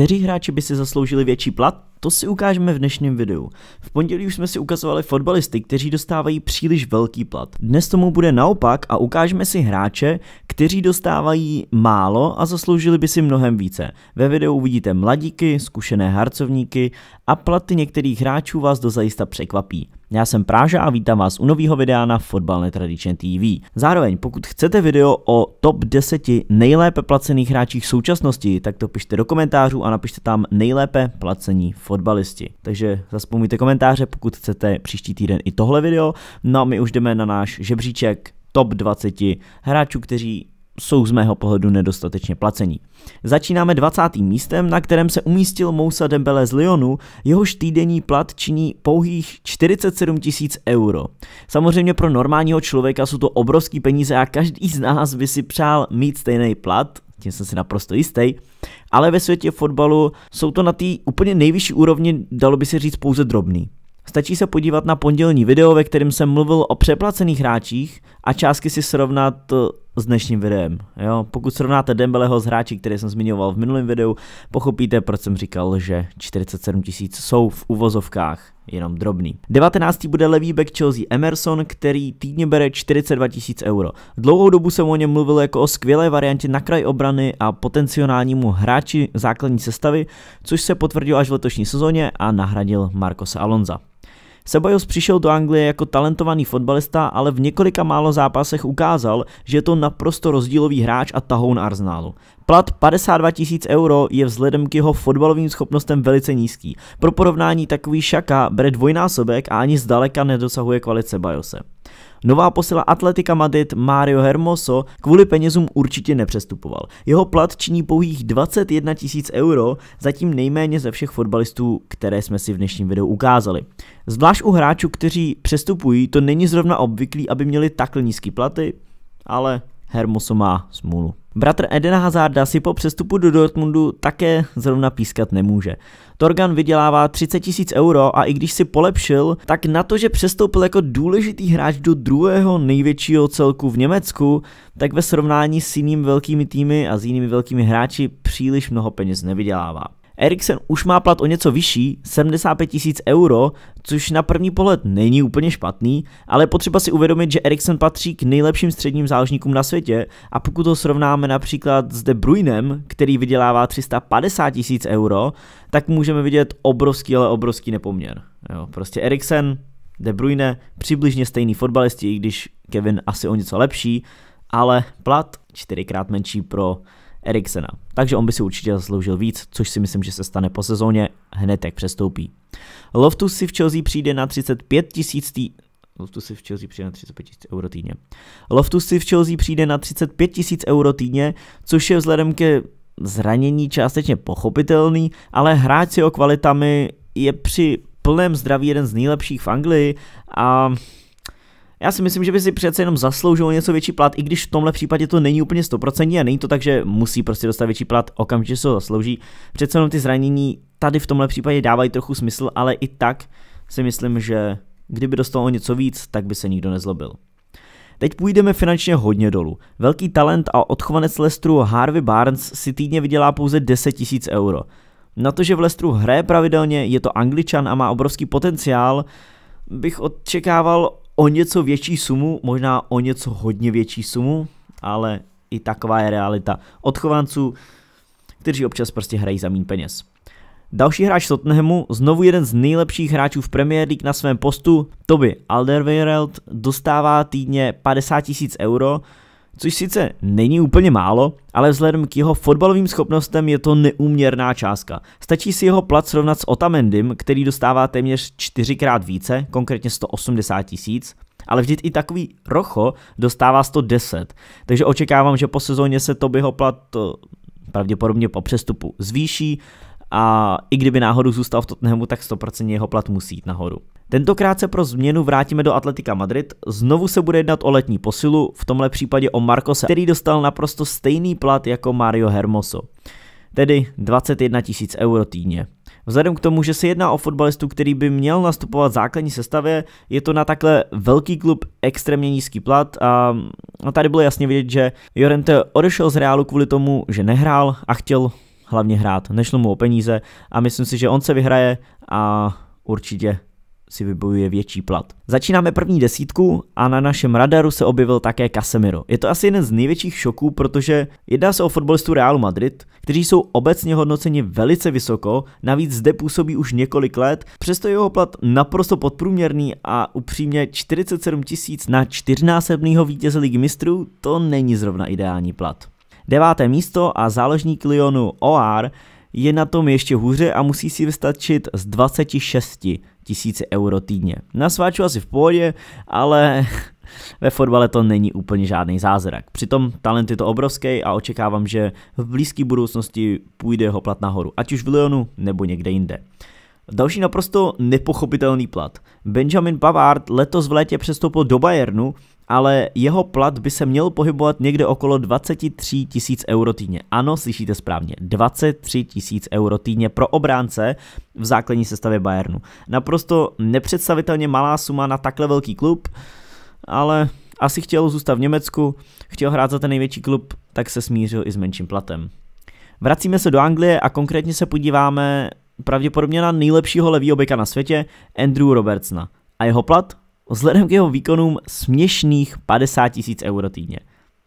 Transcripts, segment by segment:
kteří hráči by si zasloužili větší plat to si ukážeme v dnešním videu. V pondělí už jsme si ukazovali fotbalisty, kteří dostávají příliš velký plat. Dnes tomu bude naopak a ukážeme si hráče, kteří dostávají málo a zasloužili by si mnohem více. Ve videu uvidíte mladíky, zkušené harcovníky a platy některých hráčů vás do zajista překvapí. Já jsem Práža a vítám vás u nového videa na Fotbal Netradičně TV. Zároveň, pokud chcete video o top 10 nejlépe placených hráčích současnosti, tak to pište do komentářů a napište tam nejlépe placení fotbalisti. Takže zaspomínejte komentáře, pokud chcete příští týden i tohle video. No a my už jdeme na náš žebříček top 20 hráčů, kteří jsou z mého pohledu nedostatečně placení. Začínáme 20. místem, na kterém se umístil Mousa Dembele z Lyonu, jehož týdenní plat činí pouhých 47 tisíc euro. Samozřejmě pro normálního člověka jsou to obrovský peníze a každý z nás by si přál mít stejný plat, tím jsem si naprosto jistý. Ale ve světě fotbalu jsou to na té úplně nejvyšší úrovni, dalo by se říct, pouze drobný. Stačí se podívat na pondělní video, ve kterém jsem mluvil o přeplacených hráčích a částky si srovnat s dnešním videem. Jo? Pokud srovnáte Dembeleho s hráči, který jsem zmiňoval v minulém videu, pochopíte, proč jsem říkal, že 47 tisíc jsou v uvozovkách jenom drobný. 19. bude levý back Chelsea Emerson, který týdně bere 42 tisíc euro. Dlouhou dobu jsem o něm mluvil jako o skvělé variantě na kraj obrany a potenciálnímu hráči základní sestavy, což se potvrdilo až v letošní sezóně a nahradil Marcos Alonza. Sebajos přišel do Anglie jako talentovaný fotbalista, ale v několika málo zápasech ukázal, že je to naprosto rozdílový hráč a tahoun Arsenalu. Plat 52 tisíc euro je vzhledem k jeho fotbalovým schopnostem velice nízký. Pro porovnání takový Šaka bere dvojnásobek a ani zdaleka nedosahuje kvalice Bajose. Nová posila Atletika Madrid Mario Hermoso kvůli penězům určitě nepřestupoval. Jeho plat činí pouhých 21 tisíc euro, zatím nejméně ze všech fotbalistů, které jsme si v dnešním videu ukázali. Zvlášť u hráčů, kteří přestupují, to není zrovna obvyklý, aby měli takhle nízký platy, ale Hermoso má smůlu. Bratr Edena Hazarda si po přestupu do Dortmundu také zrovna pískat nemůže. Torgan vydělává 30 tisíc euro a i když si polepšil, tak na to, že přestoupil jako důležitý hráč do druhého největšího celku v Německu, tak ve srovnání s jinými velkými týmy a s jinými velkými hráči příliš mnoho peněz nevydělává. Eriksen už má plat o něco vyšší, 75 tisíc euro, což na první pohled není úplně špatný, ale je potřeba si uvědomit, že Eriksen patří k nejlepším středním záložníkům na světě a pokud to srovnáme například s De Bruynem, který vydělává 350 tisíc euro, tak můžeme vidět obrovský, ale obrovský nepoměr. Jo, prostě Eriksen, De Bruyne, přibližně stejný fotbalisti, i když Kevin asi o něco lepší, ale plat čtyřikrát menší pro Eriksena. Takže on by si určitě zasloužil víc, což si myslím, že se stane po sezóně hned jak přestoupí. Loftus si v Chelsea přijde na 35 tisíc tý... Loftus si v Chelsea přijde na 35 tisíc euro týdně. Loftus si v Chelsea přijde na 35 tisíc euro týdně, což je vzhledem ke zranění částečně pochopitelný, ale hráč si o kvalitami je při plném zdraví jeden z nejlepších v Anglii a já si myslím, že by si přece jenom zasloužil něco větší plat, i když v tomhle případě to není úplně 100% a není to tak, že musí prostě dostat větší plat, okamžitě se ho zaslouží. Přece jenom ty zranění tady v tomhle případě dávají trochu smysl, ale i tak si myslím, že kdyby dostal o něco víc, tak by se nikdo nezlobil. Teď půjdeme finančně hodně dolů. Velký talent a odchovanec Lestru Harvey Barnes si týdně vydělá pouze 10 000 euro. Na to, že v Lestru hraje pravidelně, je to angličan a má obrovský potenciál, bych očekával o něco větší sumu, možná o něco hodně větší sumu, ale i taková je realita odchovanců, kteří občas prostě hrají za méně peněz. Další hráč Tottenhamu, znovu jeden z nejlepších hráčů v Premier League na svém postu, Toby Alderweireld, dostává týdně 50 000 euro, což sice není úplně málo, ale vzhledem k jeho fotbalovým schopnostem je to neúměrná částka. Stačí si jeho plat srovnat s Otamendim, který dostává téměř čtyřikrát více, konkrétně 180 tisíc, ale vždyť i takový Rocho dostává 110, takže očekávám, že po sezóně se to ho plat eh, pravděpodobně po přestupu zvýší a i kdyby náhodou zůstal v Tottenhamu, tak 100% jeho plat musí jít nahoru. Tentokrát se pro změnu vrátíme do Atletika Madrid, znovu se bude jednat o letní posilu, v tomhle případě o Markose, který dostal naprosto stejný plat jako Mario Hermoso, tedy 21 tisíc euro týdně. Vzhledem k tomu, že se jedná o fotbalistu, který by měl nastupovat v základní sestavě, je to na takhle velký klub extrémně nízký plat a tady bylo jasně vidět, že Jorente odešel z Reálu kvůli tomu, že nehrál a chtěl hlavně hrát. Nešlo mu o peníze a myslím si, že on se vyhraje a určitě si vybojuje větší plat. Začínáme první desítku a na našem radaru se objevil také Casemiro. Je to asi jeden z největších šoků, protože jedná se o fotbalistu Realu Madrid, kteří jsou obecně hodnoceni velice vysoko, navíc zde působí už několik let, přesto jeho plat naprosto podprůměrný a upřímně 47 tisíc na čtyřnásobného vítěze ligy mistrů, to není zrovna ideální plat. Deváté místo a záložník Lyonu OR je na tom ještě hůře a musí si vystačit z 26 tisíce euro týdně. Na sváču asi v pohodě, ale ve fotbale to není úplně žádný zázrak. Přitom talent je to obrovský a očekávám, že v blízké budoucnosti půjde jeho plat nahoru, ať už v Lyonu nebo někde jinde. Další naprosto nepochopitelný plat. Benjamin Pavard letos v létě přestoupil do Bayernu ale jeho plat by se měl pohybovat někde okolo 23 tisíc euro týdně. Ano, slyšíte správně, 23 tisíc euro týdně pro obránce v základní sestavě Bayernu. Naprosto nepředstavitelně malá suma na takhle velký klub, ale asi chtěl zůstat v Německu, chtěl hrát za ten největší klub, tak se smířil i s menším platem. Vracíme se do Anglie a konkrétně se podíváme pravděpodobně na nejlepšího levýho beka na světě, Andrew Robertsona. A jeho plat? vzhledem k jeho výkonům směšných 50 tisíc euro týdně.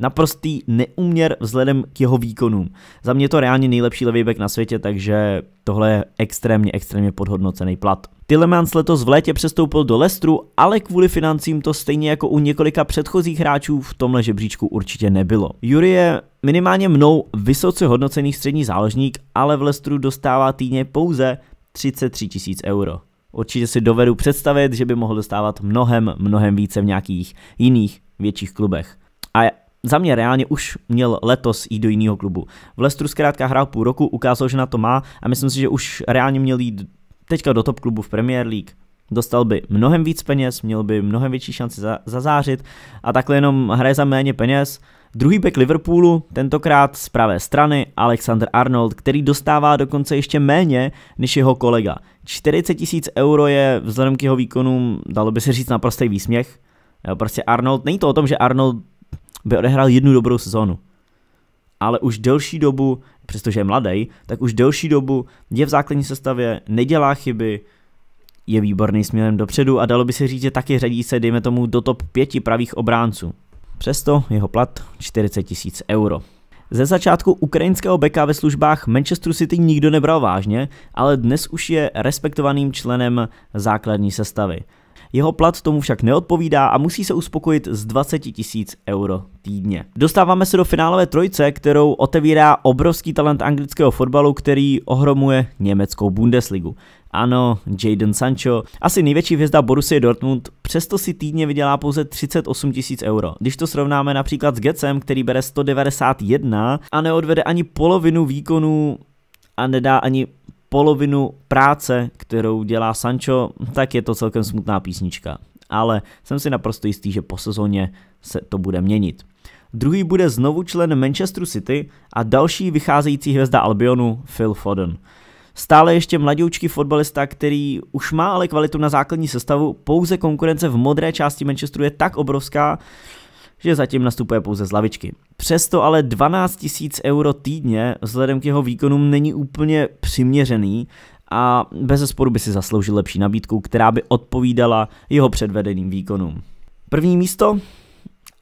Naprostý neuměr vzhledem k jeho výkonům. Za mě to reálně nejlepší levý back na světě, takže tohle je extrémně, extrémně podhodnocený plat. Tillemans letos v létě přestoupil do Lestru, ale kvůli financím to stejně jako u několika předchozích hráčů v tomhle žebříčku určitě nebylo. Jury je minimálně mnou vysoce hodnocený střední záložník, ale v Lestru dostává týdně pouze 33 tisíc euro. Určitě si dovedu představit, že by mohl dostávat mnohem, mnohem více v nějakých jiných větších klubech. A za mě reálně už měl letos jít do jiného klubu. V Lestru zkrátka hrál půl roku, ukázal, že na to má a myslím si, že už reálně měl jít teďka do top klubu v Premier League dostal by mnohem víc peněz, měl by mnohem větší šanci za, zazářit a takhle jenom hraje za méně peněz. Druhý back Liverpoolu, tentokrát z pravé strany, Alexander Arnold, který dostává dokonce ještě méně než jeho kolega. 40 tisíc euro je vzhledem k jeho výkonům, dalo by se říct, naprostý výsměch. Jo, prostě Arnold, není to o tom, že Arnold by odehrál jednu dobrou sezónu. Ale už delší dobu, přestože je mladý, tak už delší dobu je v základní sestavě, nedělá chyby, je výborný směrem dopředu a dalo by se říct, že taky řadí se, dejme tomu, do top 5 pravých obránců. Přesto jeho plat 40 tisíc euro. Ze začátku ukrajinského beka ve službách Manchester City nikdo nebral vážně, ale dnes už je respektovaným členem základní sestavy. Jeho plat tomu však neodpovídá a musí se uspokojit s 20 tisíc euro týdně. Dostáváme se do finálové trojce, kterou otevírá obrovský talent anglického fotbalu, který ohromuje německou Bundesligu. Ano, Jaden Sancho. Asi největší hvězda Borussia Dortmund přesto si týdně vydělá pouze 38 tisíc euro. Když to srovnáme například s Gecem, který bere 191 a neodvede ani polovinu výkonu a nedá ani polovinu práce, kterou dělá Sancho, tak je to celkem smutná písnička. Ale jsem si naprosto jistý, že po sezóně se to bude měnit. Druhý bude znovu člen Manchester City a další vycházející hvězda Albionu Phil Foden. Stále ještě mladoučký fotbalista, který už má ale kvalitu na základní sestavu, pouze konkurence v modré části Manchesteru je tak obrovská, že zatím nastupuje pouze z lavičky. Přesto ale 12 000 euro týdně vzhledem k jeho výkonům není úplně přiměřený a bez sporu by si zasloužil lepší nabídku, která by odpovídala jeho předvedeným výkonům. První místo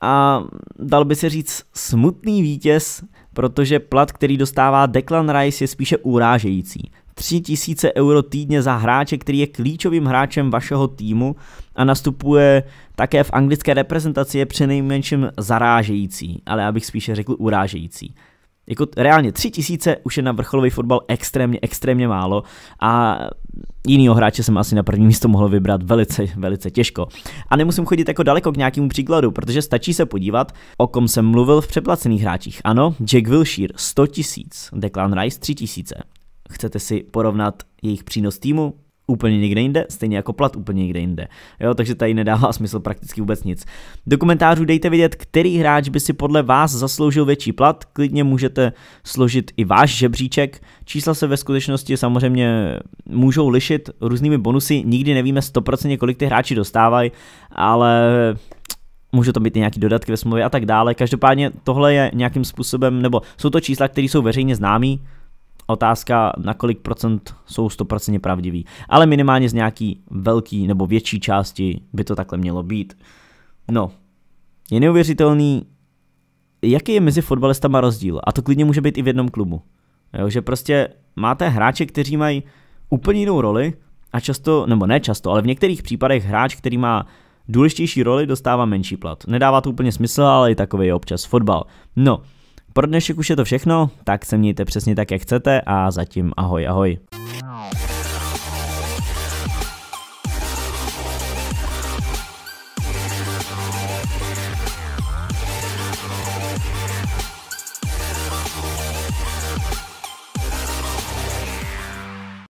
a dal by se říct smutný vítěz, protože plat, který dostává Declan Rice, je spíše urážející. 3000 euro týdně za hráče, který je klíčovým hráčem vašeho týmu a nastupuje také v anglické reprezentaci je přinejmenším zarážející, ale já bych spíše řekl urážející. Jako reálně 3000 už je na vrcholový fotbal extrémně, extrémně málo a jinýho hráče jsem asi na první místo mohl vybrat velice, velice těžko. A nemusím chodit jako daleko k nějakému příkladu, protože stačí se podívat, o kom jsem mluvil v přeplacených hráčích. Ano, Jack Wilshere 100 tisíc, Declan Rice 3 tisíce chcete si porovnat jejich přínos týmu, úplně někde jinde, stejně jako plat úplně někde jinde. Jo, takže tady nedává smysl prakticky vůbec nic. Do komentářů dejte vědět, který hráč by si podle vás zasloužil větší plat, klidně můžete složit i váš žebříček. Čísla se ve skutečnosti samozřejmě můžou lišit různými bonusy, nikdy nevíme 100% kolik ty hráči dostávají, ale může to být i nějaký dodatky ve smlouvě a tak dále. Každopádně tohle je nějakým způsobem, nebo jsou to čísla, které jsou veřejně známí? Otázka, na kolik procent jsou 100% pravdivý. Ale minimálně z nějaký velký nebo větší části by to takhle mělo být. No, je neuvěřitelný, jaký je mezi fotbalistama rozdíl. A to klidně může být i v jednom klubu. Jo, že prostě máte hráče, kteří mají úplně jinou roli a často, nebo ne často, ale v některých případech hráč, který má důležitější roli, dostává menší plat. Nedává to úplně smysl, ale i takový je občas fotbal. No, pro dnešek už je to všechno, tak se mějte přesně tak, jak chcete a zatím ahoj ahoj.